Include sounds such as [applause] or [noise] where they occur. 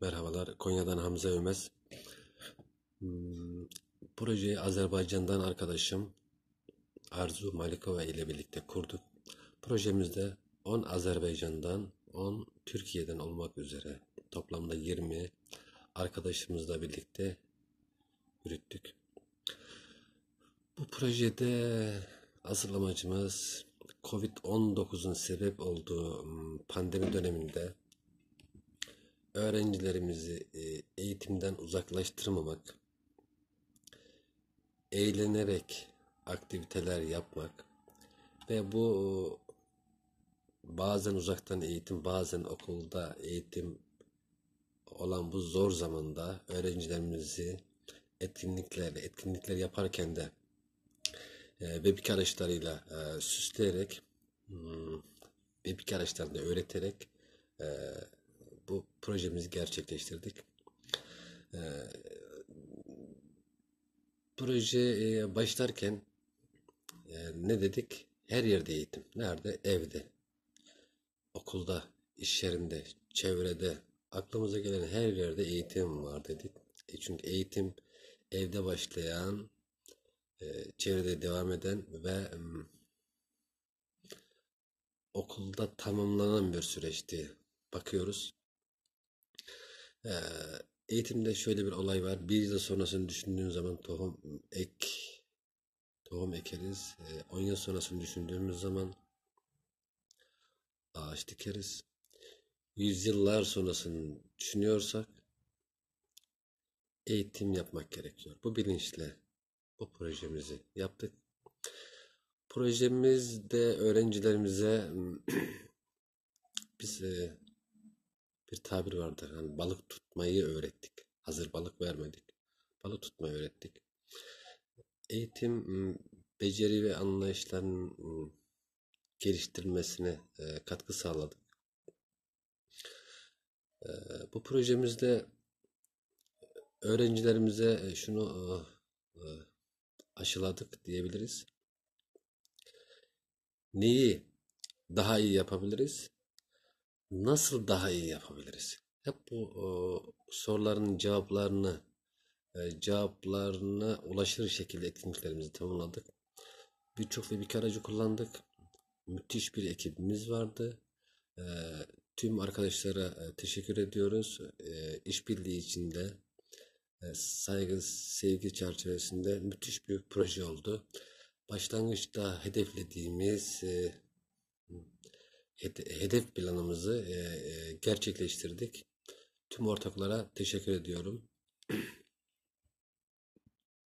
Merhabalar, Konya'dan Hamza Ömez. Hmm, projeyi Azerbaycan'dan arkadaşım Arzu Malikova ile birlikte kurduk. Projemizde 10 Azerbaycan'dan, 10 Türkiye'den olmak üzere toplamda 20 arkadaşımızla birlikte yürüttük. Bu projede asıl amacımız COVID-19'un sebep olduğu hmm, pandemi döneminde öğrencilerimizi e, eğitimden uzaklaştırmamak, eğlenerek aktiviteler yapmak ve bu bazen uzaktan eğitim, bazen okulda eğitim olan bu zor zamanda öğrencilerimizi etkinlikler, etkinlikler yaparken de bebek e, araçlarıyla e, süsleyerek bebek hmm, araçlarını öğreterek projemizi gerçekleştirdik. Ee, Proje başlarken e, ne dedik? Her yerde eğitim. Nerede? Evde, okulda, iş yerinde, çevrede, aklımıza gelen her yerde eğitim var dedik. E, çünkü eğitim evde başlayan, e, çevrede devam eden ve okulda tamamlanan bir süreçti. Bakıyoruz ee, eğitimde şöyle bir olay var. Bir yıl sonrasını düşündüğün zaman tohum ek tohum ekeriz. 10 ee, yıl sonrasını düşündüğümüz zaman ağaç dikeriz. Yüzyıllar sonrasını düşünüyorsak eğitim yapmak gerekiyor. Bu bilinçle bu projemizi yaptık. Projemizde öğrencilerimize ıı, [clears throat] biz e, bir tabir vardır. Hani balık tutmayı öğrettik. Hazır balık vermedik. Balık tutmayı öğrettik. Eğitim beceri ve anlayışların geliştirilmesine katkı sağladık. Bu projemizde öğrencilerimize şunu aşıladık diyebiliriz. Neyi daha iyi yapabiliriz? nasıl daha iyi yapabiliriz? Hep bu e, soruların cevaplarını e, cevaplarına ulaşır şekilde etkinliklerimizi tamamladık. Birçok ve bir aracı kullandık. Müthiş bir ekibimiz vardı. E, tüm arkadaşlara e, teşekkür ediyoruz. E, işbirliği içinde e, saygı, sevgi çerçevesinde müthiş bir proje oldu. Başlangıçta hedeflediğimiz e, hedef planımızı gerçekleştirdik. Tüm ortaklara teşekkür ediyorum.